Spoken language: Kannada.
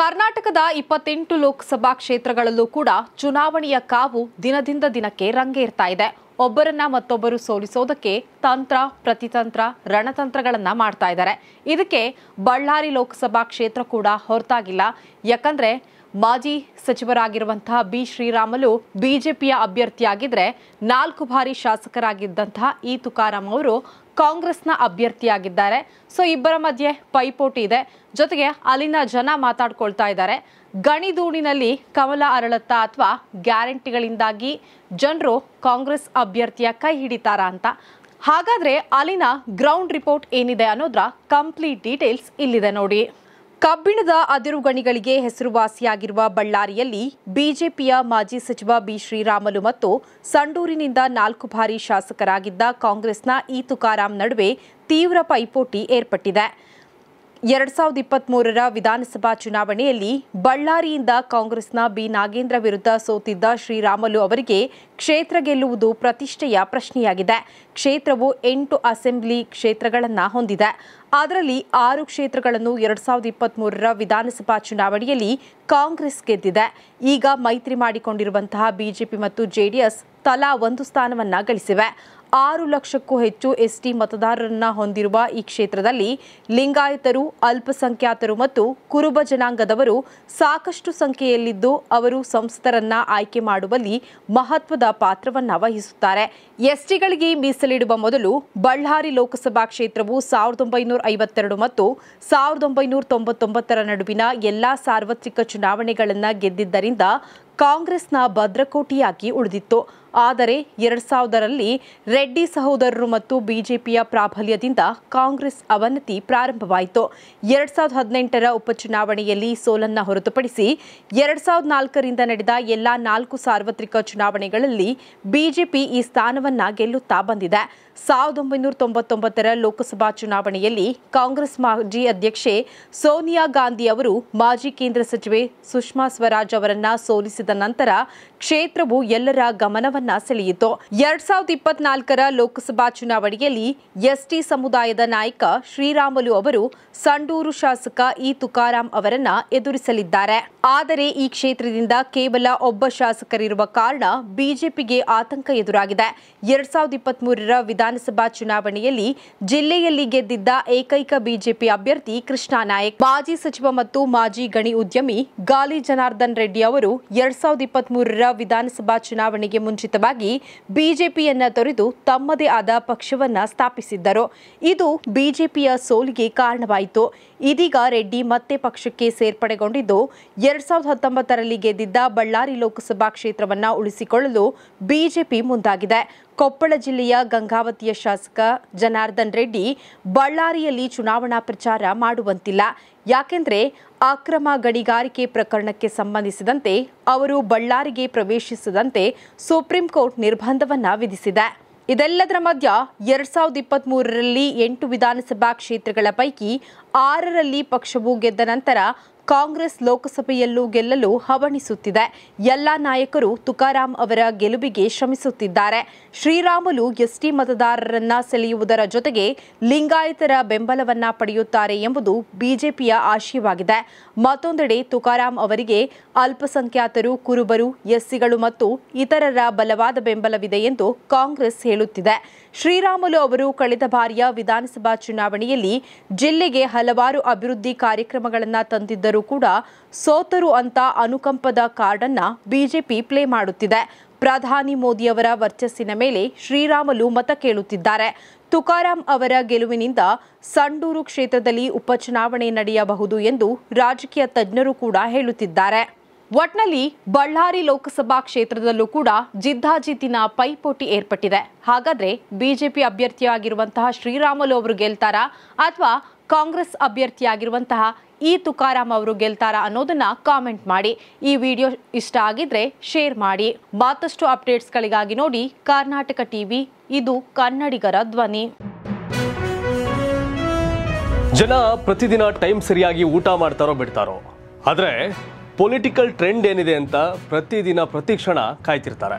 ಕರ್ನಾಟಕದ ಇಪ್ಪತ್ತೆಂಟು ಲೋಕಸಭಾ ಕ್ಷೇತ್ರಗಳಲ್ಲೂ ಕೂಡ ಚುನಾವಣೆಯ ಕಾವು ದಿನದಿಂದ ದಿನಕ್ಕೆ ರಂಗೇರ್ತಾ ಇದೆ ಒಬ್ಬರನ್ನ ಮತ್ತೊಬ್ಬರು ಸೋಲಿಸೋದಕ್ಕೆ ತಂತ್ರ ಪ್ರತಿತಂತ್ರ ರಣತಂತ್ರಗಳನ್ನು ಮಾಡ್ತಾ ಇದ್ದಾರೆ ಇದಕ್ಕೆ ಬಳ್ಳಾರಿ ಲೋಕಸಭಾ ಕ್ಷೇತ್ರ ಕೂಡ ಹೊರತಾಗಿಲ್ಲ ಯಾಕಂದರೆ ಮಾಜಿ ಸಚಿವರಾಗಿರುವಂತಹ ಬಿ ಶ್ರೀರಾಮಲು ಬಿಜೆಪಿಯ ಅಭ್ಯರ್ಥಿಯಾಗಿದ್ರೆ ನಾಲ್ಕು ಬಾರಿ ಶಾಸಕರಾಗಿದ್ದಂತಹ ಈ ತುಕಾರಾಮ್ ಅವರು ಕಾಂಗ್ರೆಸ್ನ ಅಭ್ಯರ್ಥಿಯಾಗಿದ್ದಾರೆ ಸೊ ಇಬ್ಬರ ಮಧ್ಯೆ ಪೈಪೋಟಿ ಇದೆ ಜೊತೆಗೆ ಅಲ್ಲಿನ ಜನ ಮಾತಾಡ್ಕೊಳ್ತಾ ಇದ್ದಾರೆ ಗಣಿದೂಣಿನಲ್ಲಿ ಕಮಲ ಅರಳತ್ತಾ ಅಥವಾ ಗ್ಯಾರಂಟಿಗಳಿಂದಾಗಿ ಜನರು ಕಾಂಗ್ರೆಸ್ ಅಭ್ಯರ್ಥಿಯ ಕೈ ಹಿಡಿತಾರಾ ಅಂತ ಹಾಗಾದ್ರೆ ಅಲ್ಲಿನ ಗ್ರೌಂಡ್ ರಿಪೋರ್ಟ್ ಏನಿದೆ ಅನ್ನೋದ್ರ ಕಂಪ್ಲೀಟ್ ಡೀಟೇಲ್ಸ್ ಇಲ್ಲಿದೆ ನೋಡಿ ಕಬ್ಬಿಣದ ಅದಿರುಗಣಿಗಳಿಗೆ ಗಣಿಗಳಿಗೆ ಹೆಸರುವಾಸಿಯಾಗಿರುವ ಬಳ್ಳಾರಿಯಲ್ಲಿ ಬಿಜೆಪಿಯ ಮಾಜಿ ಸಚಿವ ಬಿ ಶ್ರೀರಾಮಲು ಮತ್ತು ಸಂಡೂರಿನಿಂದ ನಾಲ್ಕು ಬಾರಿ ಶಾಸಕರಾಗಿದ್ದ ಕಾಂಗ್ರೆಸ್ನ ಈ ತುಕಾರಾಂ ನಡುವೆ ತೀವ್ರ ಪೈಪೋಟಿ ಏರ್ಪಟ್ಟಿದೆ ಎರಡ್ ಸಾವಿರದ ಇಪ್ಪತ್ತ್ ಮೂರರ ವಿಧಾನಸಭಾ ಚುನಾವಣೆಯಲ್ಲಿ ಬಳ್ಳಾರಿಯಿಂದ ಕಾಂಗ್ರೆಸ್ನ ಬಿ ನಾಗೇಂದ್ರ ವಿರುದ್ಧ ಸೋತಿದ್ದ ಶ್ರೀರಾಮಲು ಅವರಿಗೆ ಕ್ಷೇತ್ರ ಗೆಲ್ಲುವುದು ಪ್ರತಿಷ್ಠೆಯ ಪ್ರಶ್ನೆಯಾಗಿದೆ ಕ್ಷೇತ್ರವು ಎಂಟು ಅಸೆಂಬ್ಲಿ ಕ್ಷೇತ್ರಗಳನ್ನು ಹೊಂದಿದೆ ಅದರಲ್ಲಿ ಆರು ಕ್ಷೇತ್ರಗಳನ್ನು ಎರಡ್ ಸಾವಿರದ ಇಪ್ಪತ್ತ್ ಮೂರರ ವಿಧಾನಸಭಾ ಚುನಾವಣೆಯಲ್ಲಿ ಕಾಂಗ್ರೆಸ್ ಗೆದ್ದಿದೆ ಈಗ ಮೈತ್ರಿ ಮಾಡಿಕೊಂಡಿರುವಂತಹ ಬಿಜೆಪಿ ಮತ್ತು ಜೆಡಿಎಸ್ ತಲಾ ಒಂದು ಸ್ಥಾನವನ್ನು ಗಳಿಸಿವೆ ಆರು ಲಕ್ಷಕ್ಕೂ ಹೆಚ್ಚು ಎಸ್ಟಿ ಮತದಾರರನ್ನ ಹೊಂದಿರುವ ಈ ಕ್ಷೇತ್ರದಲ್ಲಿ ಲಿಂಗಾಯತರು ಅಲ್ಪಸಂಖ್ಯಾತರು ಮತ್ತು ಕುರುಬ ಜನಾಂಗದವರು ಸಾಕಷ್ಟು ಸಂಖ್ಯೆಯಲ್ಲಿದ್ದು ಅವರು ಸಂಸದರನ್ನ ಆಯ್ಕೆ ಮಾಡುವಲ್ಲಿ ಮಹತ್ವದ ಪಾತ್ರವನ್ನು ವಹಿಸುತ್ತಾರೆ ಎಸ್ಟಿಗಳಿಗೆ ಮೀಸಲಿಡುವ ಮೊದಲು ಬಳ್ಳಾರಿ ಲೋಕಸಭಾ ಕ್ಷೇತ್ರವು ಸಾವಿರದ ಒಂಬೈನೂರ ಐವತ್ತೆರಡು ಮತ್ತು ಸಾವಿರದ ಒಂಬೈನೂರ ತೊಂಬತ್ತೊಂಬತ್ತರ ನಡುವಿನ ಎಲ್ಲಾ ಸಾರ್ವತ್ರಿಕ ಚುನಾವಣೆಗಳನ್ನು ಗೆದ್ದಿದ್ದರಿಂದ ಕಾಂಗ್ರೆಸ್ನ ಭದ್ರಕೋಟಿಯಾಗಿ ಉಳಿದಿತ್ತು ಆದರೆ ಎರಡ್ ಸಾವಿರದರಲ್ಲಿ ರೆಡ್ಡಿ ಸಹೋದರರು ಮತ್ತು ಬಿಜೆಪಿಯ ಪ್ರಾಬಲ್ಯದಿಂದ ಕಾಂಗ್ರೆಸ್ ಅವನತಿ ಪ್ರಾರಂಭವಾಯಿತು ಎರಡ್ ಸಾವಿರದ ಹದಿನೆಂಟರ ಉಪಚುನಾವಣೆಯಲ್ಲಿ ಸೋಲನ್ನ ಹೊರತುಪಡಿಸಿ ಎರಡ್ ಸಾವಿರದ ನಾಲ್ಕರಿಂದ ನಡೆದ ಎಲ್ಲಾ ನಾಲ್ಕು ಸಾರ್ವತ್ರಿಕ ಚುನಾವಣೆಗಳಲ್ಲಿ ಬಿಜೆಪಿ ಈ ಸ್ಥಾನವನ್ನ ಗೆಲ್ಲುತ್ತಾ ಬಂದಿದೆ ಸಾವಿರದ ಒಂಬೈನೂರ ತೊಂಬತ್ತೊಂಬತ್ತರ ಲೋಕಸಭಾ ಚುನಾವಣೆಯಲ್ಲಿ ಕಾಂಗ್ರೆಸ್ ಮಾಜಿ ಅಧ್ಯಕ್ಷೆ ಸೋನಿಯಾ ಗಾಂಧಿ ಅವರು ಮಾಜಿ ಕೇಂದ್ರ ಸಚಿವೆ ಸುಷ್ಮಾ ಸ್ವರಾಜ್ ಅವರನ್ನ ಸೋಲಿಸಿದ ನಂತರ ಕ್ಷೇತ್ರವು ಎಲ್ಲರ ಗಮನವನ್ನ ಸೆಳೆಯಿತು ಎರಡ್ ಸಾವಿರದ ಇಪ್ಪತ್ನಾಲ್ಕರ ಲೋಕಸಭಾ ಚುನಾವಣೆಯಲ್ಲಿ ಎಸ್ಟಿ ಸಮುದಾಯದ ನಾಯಕ ಶ್ರೀರಾಮುಲು ಅವರು ಸಂಡೂರು ಶಾಸಕ ಇ ತುಕಾರಾಂ ಅವರನ್ನ ಎದುರಿಸಲಿದ್ದಾರೆ ಆದರೆ ಈ ಕ್ಷೇತ್ರದಿಂದ ಕೇವಲ ಒಬ್ಬ ಶಾಸಕರಿರುವ ಕಾರಣ ಬಿಜೆಪಿಗೆ ಆತಂಕ ಎದುರಾಗಿದೆ ಎರಡ್ ಸಾವಿರದ ಇಪ್ಪತ್ಮೂರರ ವಿಧಾನಸಭಾ ಚುನಾವಣೆಯಲ್ಲಿ ಜಿಲ್ಲೆಯಲ್ಲಿ ಗೆದ್ದಿದ್ದ ಏಕೈಕ ಬಿಜೆಪಿ ಅಭ್ಯರ್ಥಿ ಕೃಷ್ಣಾ ನಾಯಕ್ ಮಾಜಿ ಸಚಿವ ಮತ್ತು ಮಾಜಿ ಗಣಿ ಉದ್ಯಮಿ ಗಾಲಿ ಜನಾರ್ದನ್ ರೆಡ್ಡಿ ಅವರು ಎರಡ್ ಸಾವಿರದ ಇಪ್ಪತ್ತ್ ಮೂರರ ವಿಧಾನಸಭಾ ಚುನಾವಣೆಗೆ ಮುಂಚಿತವಾಗಿ ಬಿಜೆಪಿಯನ್ನ ತೊರೆದು ತಮ್ಮದೇ ಆದ ಪಕ್ಷವನ್ನ ಸ್ಥಾಪಿಸಿದ್ದರು ಇದು ಬಿಜೆಪಿಯ ಸೋಲಿಗೆ ಕಾರಣವಾಯಿತು ಇದೀಗ ರೆಡ್ಡಿ ಮತ್ತೆ ಪಕ್ಷಕ್ಕೆ ಸೇರ್ಪಡೆಗೊಂಡಿದ್ದು ಎರಡ್ ಸಾವಿರದ ಹತ್ತೊಂಬತ್ತರಲ್ಲಿ ಗೆದ್ದಿದ್ದ ಬಳ್ಳಾರಿ ಲೋಕಸಭಾ ಕ್ಷೇತ್ರವನ್ನ ಉಳಿಸಿಕೊಳ್ಳಲು ಬಿಜೆಪಿ ಮುಂದಾಗಿದೆ ಕೊಪ್ಪಳ ಜಿಲ್ಲೆಯ ಗಂಗಾವತಿಯ ಶಾಸಕ ಜನಾರ್ದನ್ ರೆಡ್ಡಿ ಬಳ್ಳಾರಿಯಲ್ಲಿ ಚುನಾವಣಾ ಪ್ರಚಾರ ಮಾಡುವಂತಿಲ್ಲ ಯಾಕೆಂದರೆ ಅಕ್ರಮ ಗಣಿಗಾರಿಕೆ ಪ್ರಕರಣಕ್ಕೆ ಸಂಬಂಧಿಸಿದಂತೆ ಅವರು ಬಳ್ಳಾರಿಗೆ ಪ್ರವೇಶಿಸದಂತೆ ಸುಪ್ರೀಂ ಕೋರ್ಟ್ ನಿರ್ಬಂಧವನ್ನ ವಿಧಿಸಿದೆ ಇದೆಲ್ಲದರ ಮಧ್ಯ ಎರಡ್ ಸಾವಿರದ ಇಪ್ಪತ್ತ್ ಮೂರರಲ್ಲಿ ಎಂಟು ವಿಧಾನಸಭಾ ಕ್ಷೇತ್ರಗಳ ಪೈಕಿ ಆರರಲ್ಲಿ ಪಕ್ಷವು ಗೆದ್ದ ನಂತರ ಕಾಂಗ್ರೆಸ್ ಲೋಕಸಭೆಯಲ್ಲೂ ಗೆಲ್ಲಲು ಹವಣಿಸುತ್ತಿದೆ ಎಲ್ಲ ನಾಯಕರು ತುಕಾರಾಂ ಅವರ ಗೆಲುವಿಗೆ ಶ್ರಮಿಸುತ್ತಿದ್ದಾರೆ ಶ್ರೀರಾಮುಲು ಎಸ್ಟಿ ಮತದಾರರನ್ನ ಸೆಳೆಯುವುದರ ಜೊತೆಗೆ ಲಿಂಗಾಯತರ ಬೆಂಬಲವನ್ನ ಪಡೆಯುತ್ತಾರೆ ಎಂಬುದು ಬಿಜೆಪಿಯ ಆಶಯವಾಗಿದೆ ಮತ್ತೊಂದೆಡೆ ತುಕಾರಾಂ ಅವರಿಗೆ ಅಲ್ಪಸಂಖ್ಯಾತರು ಕುರುಬರು ಎಸ್ಸಿಗಳು ಮತ್ತು ಇತರರ ಬಲವಾದ ಬೆಂಬಲವಿದೆ ಎಂದು ಕಾಂಗ್ರೆಸ್ ಹೇಳುತ್ತಿದೆ ಶ್ರೀರಾಮುಲು ಅವರು ಕಳೆದ ಬಾರಿಯ ವಿಧಾನಸಭಾ ಚುನಾವಣೆಯಲ್ಲಿ ಜಿಲ್ಲೆಗೆ ಹಲವಾರು ಅಭಿವೃದ್ಧಿ ಕಾರ್ಯಕ್ರಮಗಳನ್ನು ತಂದಿದ್ದರು ಆದರೂ ಕೂಡ ಸೋತರು ಅಂತ ಅನುಕಂಪದ ಕಾರ್ಡನ್ನ ಬಿಜೆಪಿ ಪ್ಲೇ ಮಾಡುತ್ತಿದೆ ಪ್ರಧಾನಿ ಮೋದಿಯವರ ವರ್ಚಸ್ಸಿನ ಮೇಲೆ ಶ್ರೀರಾಮಲು ಮತ ಕೇಳುತ್ತಿದ್ದಾರೆ ತುಕಾರಾಂ ಅವರ ಗೆಲುವಿನಿಂದ ಸಂಡೂರು ಕ್ಷೇತ್ರದಲ್ಲಿ ಉಪಚುನಾವಣೆ ನಡೆಯಬಹುದು ಎಂದು ರಾಜಕೀಯ ತಜ್ಞರು ಕೂಡ ಹೇಳುತ್ತಿದ್ದಾರೆ ಒಟ್ನಲ್ಲಿ ಬಳ್ಳಾರಿ ಲೋಕಸಭಾ ಕ್ಷೇತ್ರದಲ್ಲೂ ಕೂಡ ಜಿದ್ದಾಜಿದ್ದಿನ ಪೈಪೋಟಿ ಏರ್ಪಟ್ಟಿದೆ ಹಾಗಾದ್ರೆ ಬಿಜೆಪಿ ಅಭ್ಯರ್ಥಿಯಾಗಿರುವಂತಹ ಶ್ರೀರಾಮುಲು ಅವರು ಗೆಲ್ತಾರಾ ಅಥವಾ ಕಾಂಗ್ರೆಸ್ ಅಭ್ಯರ್ಥಿಯಾಗಿರುವಂತಹ ಈ ತುಕಾರಾಮ್ ಅವರು ಗೆಲ್ತಾರ ಅನ್ನೋದನ್ನ ಕಾಮೆಂಟ್ ಮಾಡಿ ಈ ವಿಡಿಯೋ ಇಷ್ಟ ಆಗಿದ್ರೆ ಶೇರ್ ಮಾಡಿ ಮತ್ತಷ್ಟು ಅಪ್ಡೇಟ್ಸ್ಗಳಿಗಾಗಿ ನೋಡಿ ಕರ್ನಾಟಕ ಟಿವಿ ಇದು ಕನ್ನಡಿಗರ ಧ್ವನಿ ಜನ ಪ್ರತಿದಿನ ಟೈಮ್ ಸರಿಯಾಗಿ ಊಟ ಮಾಡ್ತಾರೋ ಬಿಡ್ತಾರೋ ಆದರೆ ಪೊಲಿಟಿಕಲ್ ಟ್ರೆಂಡ್ ಏನಿದೆ ಅಂತ ಪ್ರತಿದಿನ ಪ್ರತಿ ಕ್ಷಣ ಕಾಯ್ತಿರ್ತಾರೆ